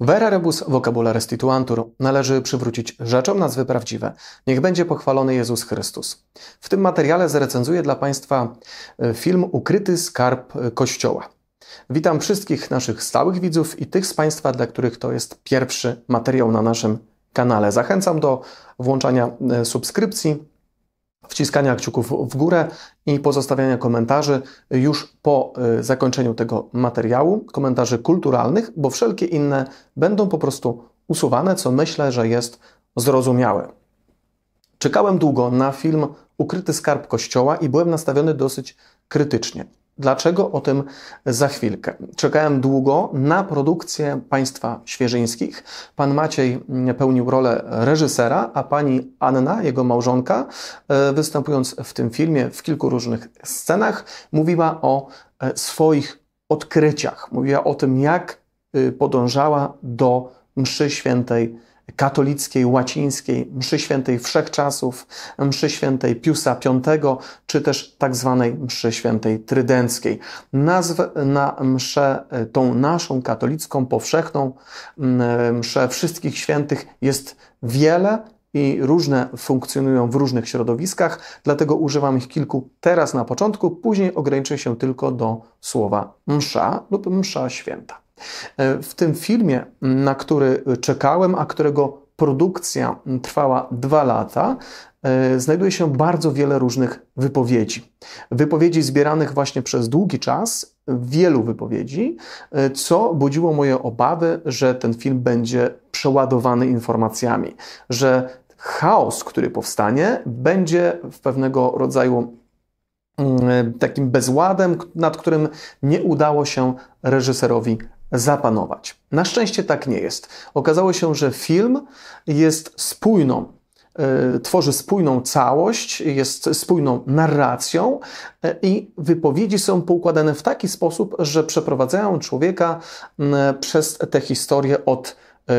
Vera rebus vocabula restituantur należy przywrócić rzeczom nazwy prawdziwe. Niech będzie pochwalony Jezus Chrystus. W tym materiale zrecenzuję dla Państwa e, film Ukryty skarb e, Kościoła. Witam wszystkich naszych stałych widzów i tych z Państwa, dla których to jest pierwszy materiał na naszym kanale. Zachęcam do włączania e, subskrypcji, wciskania kciuków w górę i pozostawiania komentarzy już po y, zakończeniu tego materiału, komentarzy kulturalnych, bo wszelkie inne będą po prostu usuwane, co myślę, że jest zrozumiałe. Czekałem długo na film Ukryty Skarb Kościoła i byłem nastawiony dosyć krytycznie. Dlaczego? O tym za chwilkę. Czekałem długo na produkcję państwa świeżyńskich. Pan Maciej mm, pełnił rolę reżysera, a pani Anna, jego małżonka, e, występując w tym filmie w kilku różnych scenach, mówiła o e, swoich odkryciach. Mówiła o tym, jak y, podążała do mszy świętej katolickiej, łacińskiej, mszy świętej wszechczasów, mszy świętej Piusa V, czy też tak zwanej mszy świętej trydenckiej. Nazw na mszę e, tą naszą katolicką, powszechną, e, mszę wszystkich świętych jest wiele, i różne funkcjonują w różnych środowiskach, dlatego używam ich kilku teraz na początku, później ograniczę się tylko do słowa msza lub msza święta. E, w tym filmie, na który czekałem, a którego produkcja trwała dwa lata, e, znajduje się bardzo wiele różnych wypowiedzi. Wypowiedzi zbieranych właśnie przez długi czas, wielu wypowiedzi, e, co budziło moje obawy, że ten film będzie przeładowany informacjami, że chaos, który powstanie, będzie w pewnego rodzaju takim bezładem, nad którym nie udało się reżyserowi zapanować. Na szczęście tak nie jest. Okazało się, że film jest spójną e, tworzy spójną całość, jest spójną narracją e, i wypowiedzi są poukładane w taki sposób, że przeprowadzają człowieka przez tę historię od e,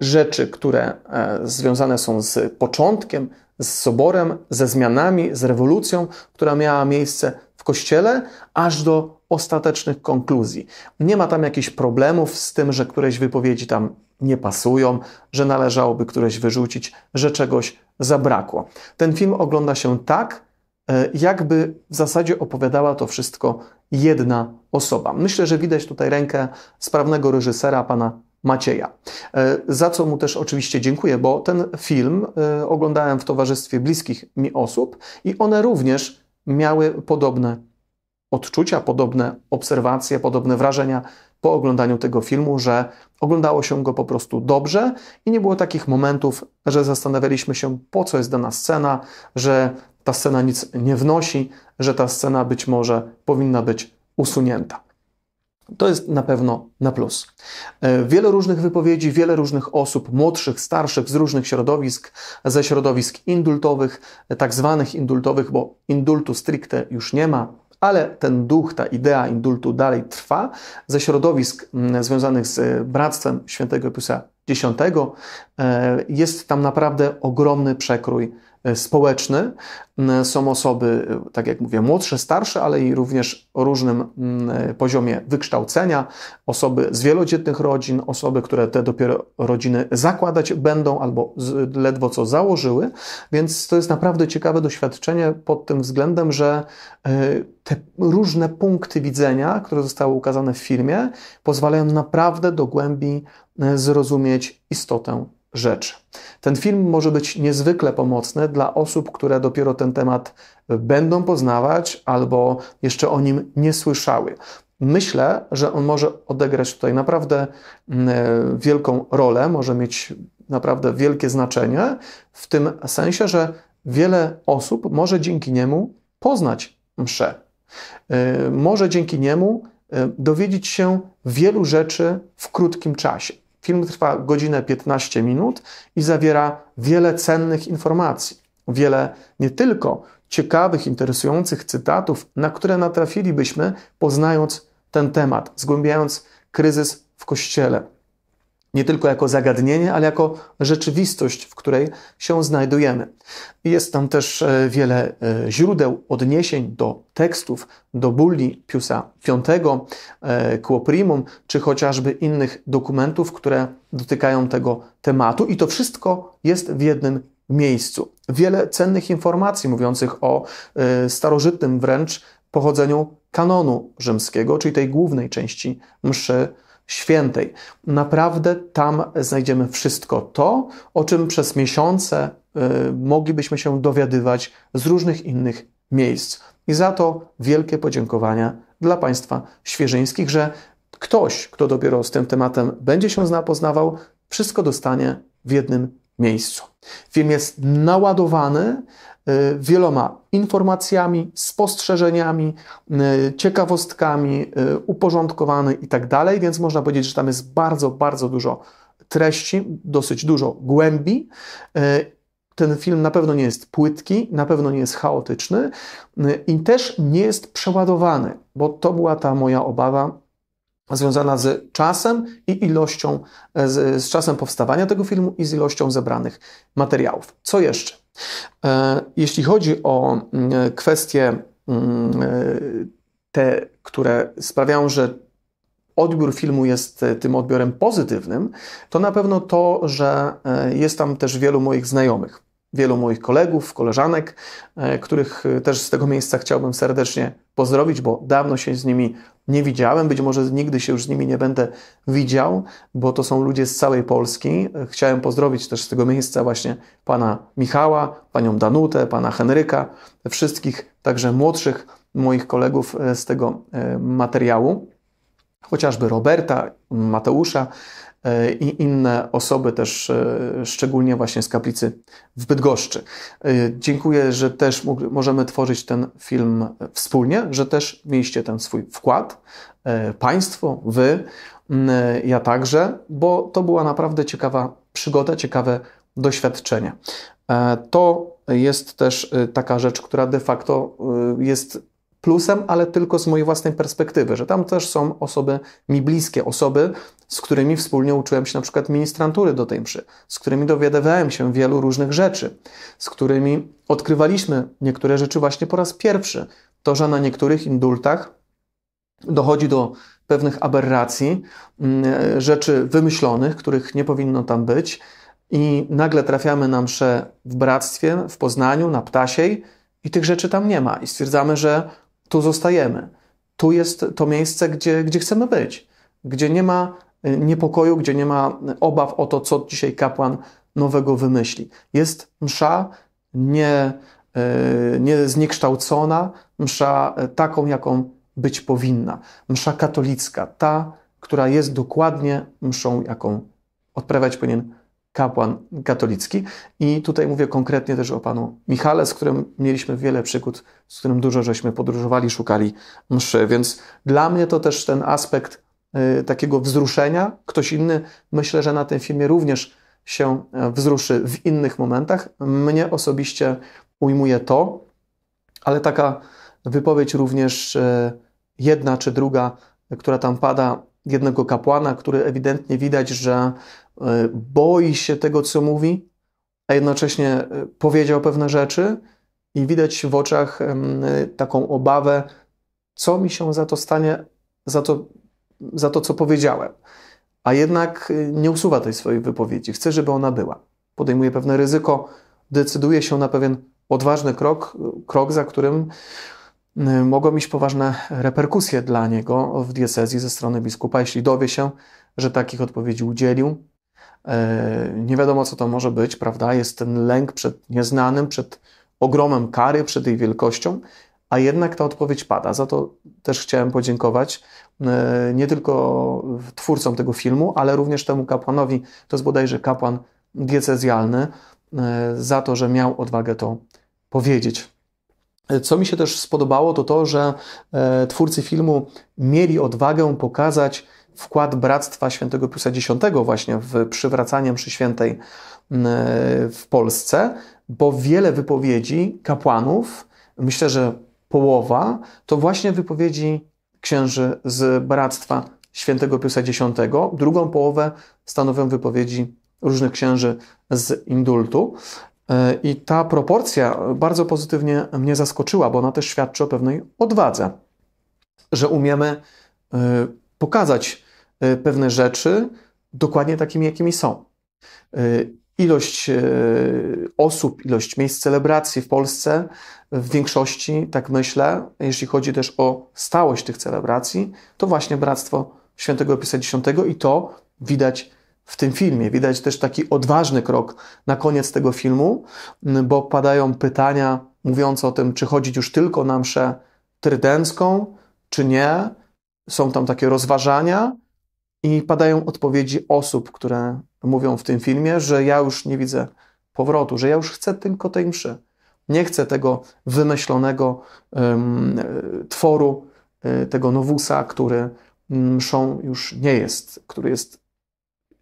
rzeczy, które związane są z początkiem, z soborem, ze zmianami, z rewolucją, która miała miejsce Kościele, aż do ostatecznych konkluzji. Nie ma tam jakichś problemów z tym, że któreś wypowiedzi tam nie pasują, że należałoby któreś wyrzucić, że czegoś zabrakło. Ten film ogląda się tak, e, jakby w zasadzie opowiadała to wszystko jedna osoba. Myślę, że widać tutaj rękę sprawnego reżysera, pana Macieja. E, za co mu też oczywiście dziękuję, bo ten film e, oglądałem w towarzystwie bliskich mi osób i one również miały podobne odczucia, podobne obserwacje, podobne wrażenia po oglądaniu tego filmu, że oglądało się go po prostu dobrze i nie było takich momentów, że zastanawialiśmy się, po co jest dana scena, że ta scena nic nie wnosi, że ta scena być może powinna być usunięta. To jest na pewno na plus. E, wiele różnych wypowiedzi, wiele różnych osób, młodszych, starszych, z różnych środowisk, ze środowisk indultowych, e, tak zwanych indultowych, bo indultu stricte już nie ma, ale ten duch, ta idea indultu dalej trwa, ze środowisk związanych z e, Bractwem Świętego Piusa X. Jest tam naprawdę ogromny przekrój E, społeczny. Mm, są osoby, e, tak jak mówię, młodsze, starsze, ale i również o różnym mm, e, poziomie wykształcenia, osoby z wielodzietnych rodzin, osoby, które te dopiero rodziny zakładać będą albo ledwo co założyły, więc to jest naprawdę ciekawe doświadczenie pod tym względem, że te różne punkty widzenia, które zostały ukazane w filmie, pozwalają naprawdę do głębi zrozumieć istotę ten film może być niezwykle pomocny dla osób, które dopiero ten temat będą poznawać albo jeszcze o nim nie słyszały. Myślę, że on może odegrać tutaj naprawdę mm, e, wielką rolę, może mieć naprawdę wielkie znaczenie, w tym sensie, że wiele osób może dzięki niemu poznać mszę. E, może dzięki niemu e, dowiedzieć się wielu rzeczy w krótkim czasie. Film trwa godzinę 15 minut i zawiera wiele cennych informacji. Wiele nie tylko ciekawych, interesujących cytatów, na które natrafilibyśmy, poznając ten temat, zgłębiając kryzys w kościele nie tylko jako zagadnienie, ale jako rzeczywistość, w której się znajdujemy. Jest tam też e, wiele e, źródeł odniesień do tekstów, do bulli Piusa V, e, Quoprimum, czy chociażby innych dokumentów, które dotykają tego tematu i to wszystko jest w jednym miejscu. Wiele cennych informacji mówiących o starożytnym wręcz pochodzeniu kanonu rzymskiego, czyli tej głównej części mszy Świętej. Naprawdę tam znajdziemy wszystko to, o czym przez miesiące y, moglibyśmy się dowiadywać z różnych innych miejsc. I za to wielkie podziękowania dla Państwa świeżyńskich, że ktoś, kto dopiero z tym tematem będzie się zna, poznawał, wszystko dostanie w jednym miejscu. Film jest naładowany y, wieloma informacjami, spostrzeżeniami, y, ciekawostkami, y, uporządkowany i tak dalej, więc można powiedzieć, że tam jest bardzo, bardzo dużo treści, dosyć dużo głębi. Ten film na pewno nie jest płytki, na pewno nie jest chaotyczny i też nie jest przeładowany, bo to była ta moja obawa, związana z czasem i ilością, e, z, z, czasem powstawania tego filmu i z ilością zebranych materiałów. Co jeszcze? E, jeśli chodzi o mm, e, kwestie mm, te, które sprawiają, że odbiór filmu jest tym odbiorem pozytywnym, to na pewno to, że jest tam też wielu moich znajomych, wielu moich kolegów, koleżanek, których też z tego miejsca chciałbym serdecznie pozdrowić, bo dawno się z nimi nie widziałem, być może nigdy się już z nimi nie będę widział, bo to są ludzie z całej Polski. Chciałem pozdrowić też z tego miejsca właśnie pana Michała, panią Danutę, pana Henryka, wszystkich także młodszych moich kolegów e, z tego e, materiału, chociażby Roberta, Mateusza, E, i inne osoby też, e, szczególnie właśnie z kaplicy w Bydgoszczy. E, dziękuję, że też możemy tworzyć ten film wspólnie, że też mieliście ten swój wkład, Państwo, Wy, ja także, bo to była naprawdę ciekawa przygoda, ciekawe doświadczenie. To jest też taka rzecz, która de facto jest plusem, ale tylko z mojej własnej perspektywy, że tam też są osoby mi bliskie, osoby, z którymi wspólnie uczyłem się na przykład ministrantury do tej mszy, z którymi dowiadywałem się wielu różnych rzeczy, z którymi odkrywaliśmy niektóre rzeczy właśnie po raz pierwszy. To, że na niektórych indultach dochodzi do pewnych aberracji, mm, rzeczy wymyślonych, których nie powinno tam być, i nagle trafiamy na mszę w Bractwie, w Poznaniu, na Ptasiej i tych rzeczy tam nie ma. I stwierdzamy, że tu zostajemy. Tu jest to miejsce, gdzie, gdzie chcemy być, gdzie nie ma y, niepokoju, gdzie nie ma obaw o to, co dzisiaj kapłan nowego wymyśli. Jest msza nie, y, nie zniekształcona, msza y, taką, jaką być powinna. Msza katolicka, ta, która jest dokładnie mszą, jaką odprawiać powinien kapłan katolicki. I tutaj mówię konkretnie też o panu Michale, z którym mieliśmy wiele przygód, z którym dużo żeśmy podróżowali, szukali mszy. Więc dla mnie to też ten aspekt y, takiego wzruszenia. Ktoś inny myślę, że na tym filmie również się e, wzruszy w innych momentach. Mnie osobiście ujmuje to, ale taka wypowiedź również e, jedna czy druga, która tam pada, jednego kapłana, który ewidentnie widać, że E, boi się tego, co mówi, a jednocześnie e, powiedział pewne rzeczy i widać w oczach e, taką obawę, co mi się za to stanie, za to, za to co powiedziałem. A jednak nie usuwa tej swojej wypowiedzi, chce, żeby ona była. Podejmuje pewne ryzyko, decyduje się na pewien odważny krok, krok, za którym mogą mieć poważne reperkusje dla niego w diecezji ze strony biskupa, jeśli dowie się, że takich odpowiedzi udzielił, E, nie wiadomo co to może być, prawda? Jest ten lęk przed nieznanym, przed ogromem kary, przed jej wielkością, a jednak ta odpowiedź pada. Za to też chciałem podziękować e, nie tylko twórcom tego filmu, ale również temu kapłanowi, to jest bodajże kapłan diecezjalny, e, za to, że miał odwagę to powiedzieć. Co mi się też spodobało, to to, że twórcy filmu mieli odwagę pokazać wkład Bractwa Świętego Piusa X właśnie w przywracanie mszy świętej mm, w Polsce, bo wiele wypowiedzi kapłanów, myślę, że połowa, to właśnie wypowiedzi księży z Bractwa Świętego Piusa X, drugą połowę stanowią wypowiedzi różnych księży z indultu. E, I ta proporcja bardzo pozytywnie mnie zaskoczyła, bo ona też świadczy o pewnej odwadze, że umiemy e, pokazać Y, pewne rzeczy dokładnie takimi, jakimi są. Y, ilość y, osób, ilość miejsc celebracji w Polsce w większości, tak myślę, jeśli chodzi też o stałość tych celebracji, to właśnie Bractwo Świętego Opisa X i to widać w tym filmie. Widać też taki odważny krok na koniec tego filmu, bo padają pytania mówiące o tym, czy chodzić już tylko na mszę trydencką, czy nie. Są tam takie rozważania, i padają odpowiedzi osób, które mówią w tym filmie, że ja już nie widzę powrotu, że ja już chcę tylko tej mszy. Nie chcę tego wymyślonego um, tworu, e, tego nowusa, który mszą już nie jest, który jest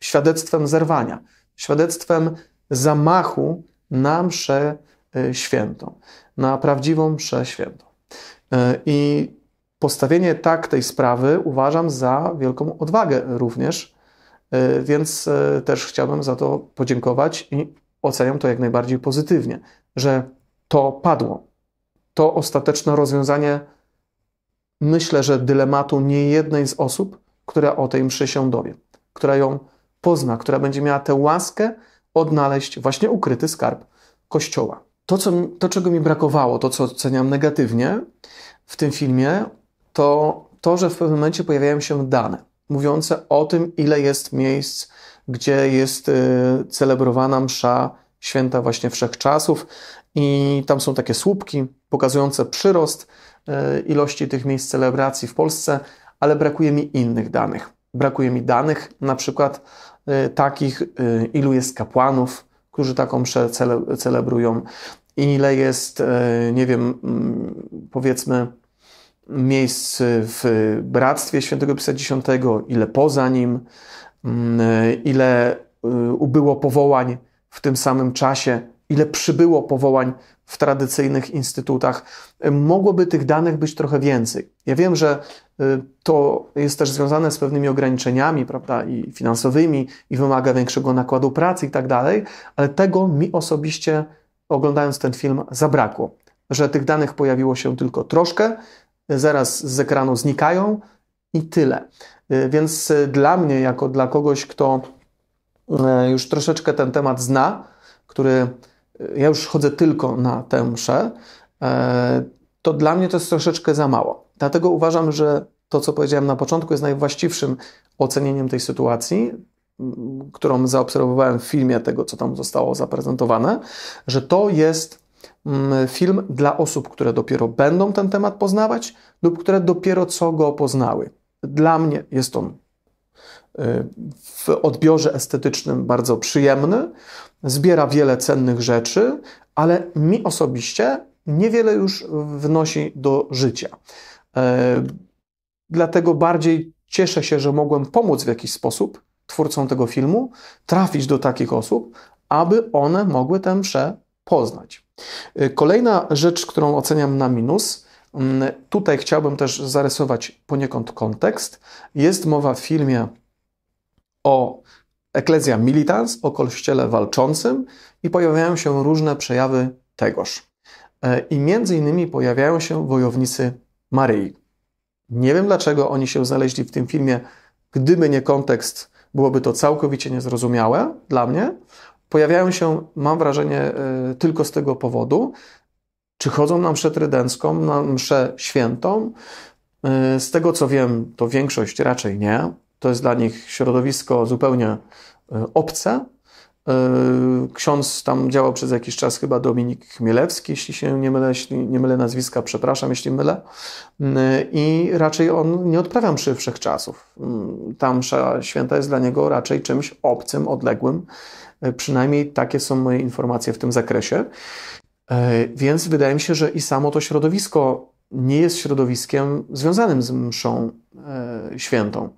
świadectwem zerwania, świadectwem zamachu na mszę e, świętą, na prawdziwą mszę świętą. E, I postawienie tak tej sprawy uważam za wielką odwagę również, y, więc y, też chciałbym za to podziękować i oceniam to jak najbardziej pozytywnie, że to padło. To ostateczne rozwiązanie, myślę, że dylematu nie jednej z osób, która o tej mszy się dowie, która ją pozna, która będzie miała tę łaskę odnaleźć właśnie ukryty skarb Kościoła. To, co, to czego mi brakowało, to, co oceniam negatywnie w tym filmie, to to, że w pewnym momencie pojawiają się dane mówiące o tym, ile jest miejsc, gdzie jest y, celebrowana msza święta właśnie wszechczasów i tam są takie słupki pokazujące przyrost y, ilości tych miejsc celebracji w Polsce, ale brakuje mi innych danych. Brakuje mi danych na przykład y, takich, ilu jest kapłanów, którzy taką mszę celebrują, ile jest, nie wiem, mm, powiedzmy, miejsc w Bractwie Świętego Pisa X, ile poza nim, mm, ile y, ubyło powołań w tym samym czasie, ile przybyło powołań w tradycyjnych instytutach. Mogłoby tych danych być trochę więcej. Ja wiem, że y, to jest też związane z pewnymi ograniczeniami, prawda, i finansowymi, i wymaga większego nakładu pracy i tak dalej, ale tego mi osobiście, oglądając ten film, zabrakło. Że tych danych pojawiło się tylko troszkę, zaraz z ekranu znikają i tyle. Y, więc y, dla mnie, jako dla kogoś, kto y, już troszeczkę ten temat zna, który ja już chodzę tylko na tę mszę, to dla mnie to jest troszeczkę za mało. Dlatego uważam, że to, co powiedziałem na początku, jest najwłaściwszym ocenieniem tej sytuacji, którą zaobserwowałem w filmie tego, co tam zostało zaprezentowane, że to jest Mm, film dla osób, które dopiero będą ten temat poznawać lub które dopiero co go poznały. Dla mnie jest on y, w odbiorze estetycznym bardzo przyjemny, zbiera wiele cennych rzeczy, ale mi osobiście niewiele już wnosi do życia. E, dlatego bardziej cieszę się, że mogłem pomóc w jakiś sposób twórcom tego filmu trafić do takich osób, aby one mogły tę mszę poznać. Y, kolejna rzecz, którą oceniam na minus, mm, tutaj chciałbym też zarysować poniekąd kontekst. Jest mowa w filmie o Eklezja Militans, o kościele walczącym i pojawiają się różne przejawy tegoż. Y, I między innymi pojawiają się wojownicy Maryi. Nie wiem dlaczego oni się znaleźli w tym filmie, gdyby nie kontekst, byłoby to całkowicie niezrozumiałe dla mnie pojawiają się, mam wrażenie, e, tylko z tego powodu, czy chodzą na mszę trydencką, na mszę świętą. E, z tego co wiem, to większość raczej nie. To jest dla nich środowisko zupełnie e, obce. Ksiądz tam działał przez jakiś czas, chyba Dominik Chmielewski, jeśli się nie mylę, jeśli nie mylę nazwiska, przepraszam, jeśli mylę. I raczej on nie odprawia mszy wszechczasów. Mm, ta msza święta jest dla niego raczej czymś obcym, odległym E, przynajmniej takie są moje informacje w tym zakresie. E, więc wydaje mi się, że i samo to środowisko nie jest środowiskiem związanym z mszą e, świętą.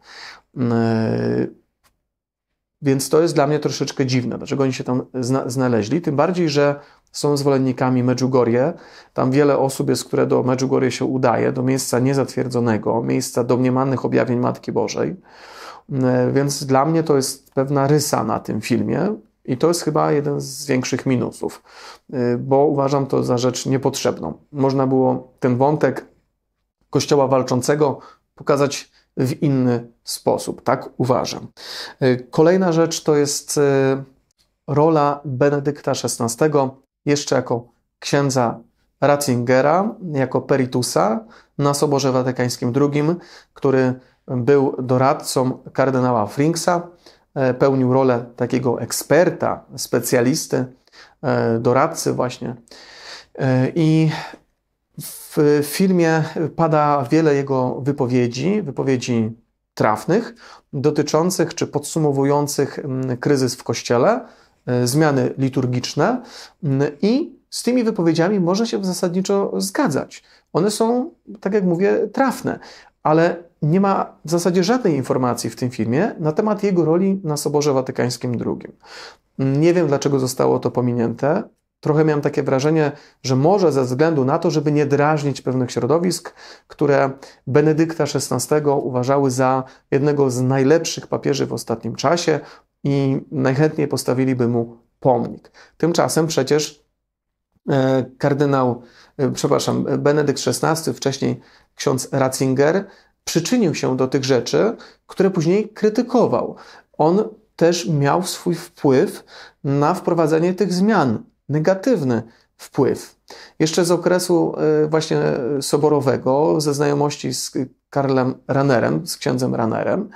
Więc to jest dla mnie troszeczkę dziwne, dlaczego oni się tam zna znaleźli. Tym bardziej, że są zwolennikami Medjugorje. Tam wiele osób jest, które do Medjugorje się udaje, do miejsca niezatwierdzonego, miejsca domniemanych objawień Matki Bożej. E, więc dla mnie to jest pewna rysa na tym filmie, i to jest chyba jeden z większych minusów, e, bo uważam to za rzecz niepotrzebną. Można było ten wątek kościoła walczącego pokazać w inny sposób, tak uważam. E, kolejna rzecz to jest rola Benedykta XVI, jeszcze jako księdza Ratzingera, jako Peritusa na Soborze Watykańskim II, który był doradcą kardynała Frinksa, e, pełnił rolę takiego eksperta, specjalisty, e, doradcy właśnie. E, I w filmie pada wiele jego wypowiedzi, wypowiedzi trafnych, dotyczących czy podsumowujących kryzys w kościele, zmiany liturgiczne i z tymi wypowiedziami można się zasadniczo zgadzać. One są, tak jak mówię, trafne, ale nie ma w zasadzie żadnej informacji w tym filmie na temat jego roli na Soborze Watykańskim II. Nie wiem, dlaczego zostało to pominięte. Trochę miałem takie wrażenie, że może ze względu na to, żeby nie drażnić pewnych środowisk, które Benedykta XVI uważały za jednego z najlepszych papieży w ostatnim czasie i najchętniej postawiliby mu pomnik. Tymczasem przecież e, kardynał, e, przepraszam, Benedykt XVI, wcześniej ksiądz Ratzinger, przyczynił się do tych rzeczy, które później krytykował. On też miał swój wpływ na wprowadzenie tych zmian, negatywny wpływ. Jeszcze z okresu y, właśnie soborowego, ze znajomości z Karlem Ranerem, z księdzem Ranerem,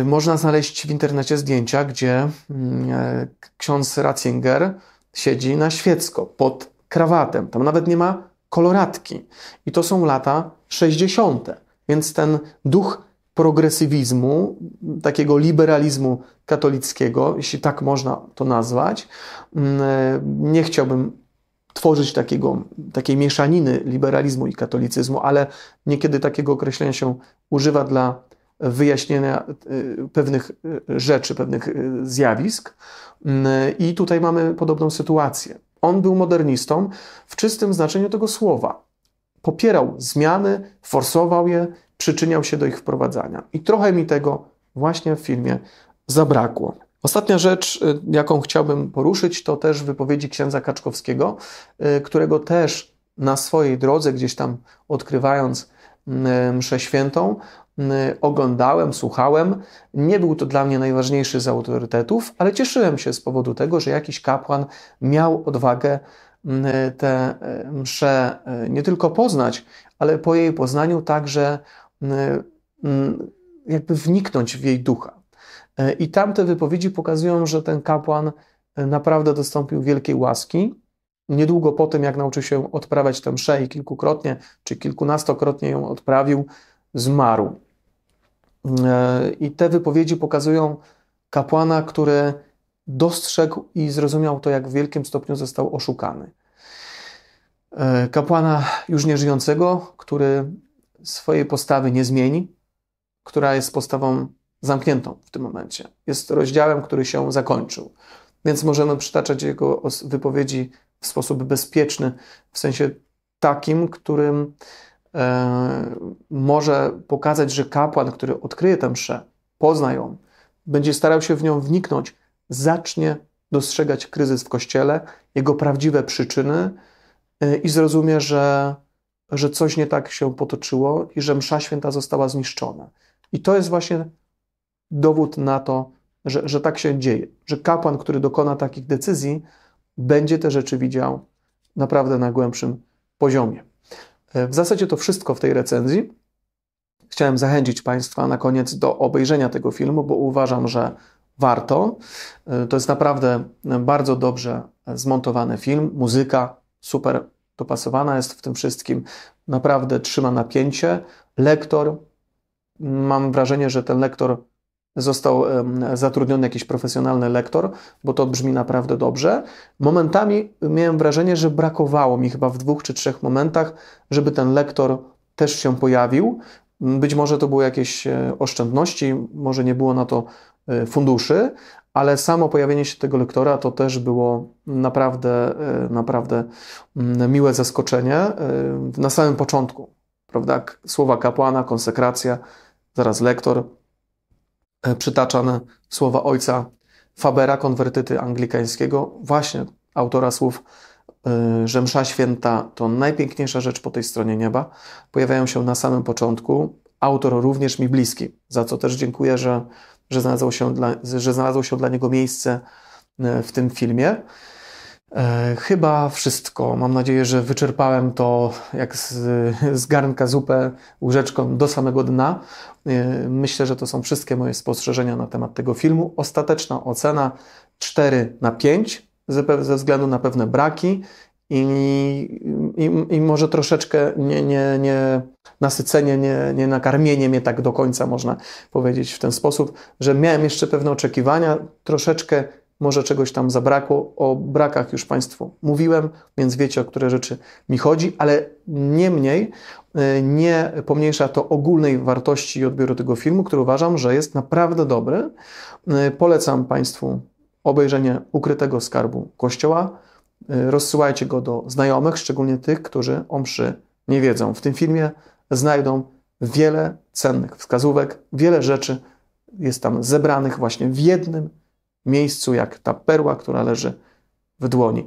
y, można znaleźć w internecie zdjęcia, gdzie mm, y, ksiądz Ratzinger siedzi na świecko pod krawatem. Tam nawet nie ma koloratki. I to są lata 60. Więc ten duch progresywizmu, takiego liberalizmu katolickiego, jeśli tak można to nazwać, mm, e, nie chciałbym tworzyć takiego, takiej mieszaniny liberalizmu i katolicyzmu, ale niekiedy takiego określenia się używa dla wyjaśnienia e, pewnych e, rzeczy, pewnych zjawisk. Mm, I tutaj mamy podobną sytuację. On był modernistą w czystym znaczeniu tego słowa popierał zmiany, forsował je, przyczyniał się do ich wprowadzania. I trochę mi tego właśnie w filmie zabrakło. Ostatnia rzecz, y, jaką chciałbym poruszyć, to też wypowiedzi księdza Kaczkowskiego, y, którego też na swojej drodze, gdzieś tam odkrywając y, mszę świętą, oglądałem, słuchałem. Nie był to dla mnie najważniejszy z autorytetów, ale cieszyłem się z powodu tego, że jakiś kapłan miał odwagę tę e, mszę e, nie tylko poznać, ale po jej poznaniu także jakby wniknąć w jej ducha. E, I tamte wypowiedzi pokazują, że ten kapłan naprawdę dostąpił wielkiej łaski. Niedługo po tym, jak nauczył się odprawiać tę mszę i kilkukrotnie czy kilkunastokrotnie ją odprawił, zmarł. I te wypowiedzi pokazują kapłana, który dostrzegł i zrozumiał to, jak w wielkim stopniu został oszukany. E, kapłana już nieżyjącego, który swojej postawy nie zmieni, która jest postawą zamkniętą w tym momencie. Jest rozdziałem, który się zakończył. Więc możemy przytaczać jego wypowiedzi w sposób bezpieczny, w sensie takim, którym e, może pokazać, że kapłan, który odkryje tę mszę, pozna ją, będzie starał się w nią wniknąć, zacznie dostrzegać kryzys w kościele, jego prawdziwe przyczyny y, i zrozumie, że, że coś nie tak się potoczyło i że Msza Święta została zniszczona. I to jest właśnie dowód na to, że, że tak się dzieje, że kapłan, który dokona takich decyzji, będzie te rzeczy widział naprawdę na głębszym poziomie. Y, w zasadzie to wszystko w tej recenzji. Chciałem zachęcić Państwa na koniec do obejrzenia tego filmu, bo uważam, że warto. E, to jest naprawdę bardzo dobrze zmontowany film. Muzyka super dopasowana jest w tym wszystkim. Naprawdę trzyma napięcie. Lektor, mam wrażenie, że ten lektor został zatrudniony jakiś profesjonalny lektor, bo to brzmi naprawdę dobrze. Momentami miałem wrażenie, że brakowało mi chyba w dwóch czy trzech momentach, żeby ten lektor też się pojawił. Być może to były jakieś e, oszczędności, może nie było na to E, funduszy, ale samo pojawienie się tego lektora to też było naprawdę, e, naprawdę mm, miłe zaskoczenie e, na samym początku, prawda? Słowa kapłana, konsekracja, zaraz lektor, przytaczane słowa ojca Fabera, konwertyty anglikańskiego, właśnie autora słów że msza święta to najpiękniejsza rzecz po tej stronie nieba, pojawiają się na samym początku. Autor również mi bliski, za co też dziękuję, że że znalazło się dla, że znalazło się dla niego miejsce e, w tym filmie. E, chyba wszystko. Mam nadzieję, że wyczerpałem to jak z, z garnka zupę łyżeczką do samego dna. E, myślę, że to są wszystkie moje spostrzeżenia na temat tego filmu. Ostateczna ocena 4 na 5 ze względu na pewne braki i, i, i może troszeczkę nie, nie, nie nasycenie, nie, nie nakarmienie mnie tak do końca, można powiedzieć w ten sposób, że miałem jeszcze pewne oczekiwania, troszeczkę może czegoś tam zabrakło. O brakach już Państwu mówiłem, więc wiecie, o które rzeczy mi chodzi, ale niemniej e, nie pomniejsza to ogólnej wartości odbioru tego filmu, który uważam, że jest naprawdę dobry. E, polecam Państwu obejrzenie Ukrytego Skarbu Kościoła. E, rozsyłajcie go do znajomych, szczególnie tych, którzy o mszy nie wiedzą. W tym filmie znajdą wiele cennych wskazówek, wiele rzeczy jest tam zebranych właśnie w jednym miejscu, jak ta perła, która leży w dłoni.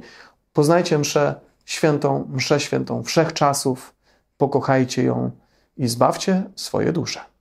Poznajcie mszę świętą, mszę świętą wszechczasów, pokochajcie ją i zbawcie swoje dusze.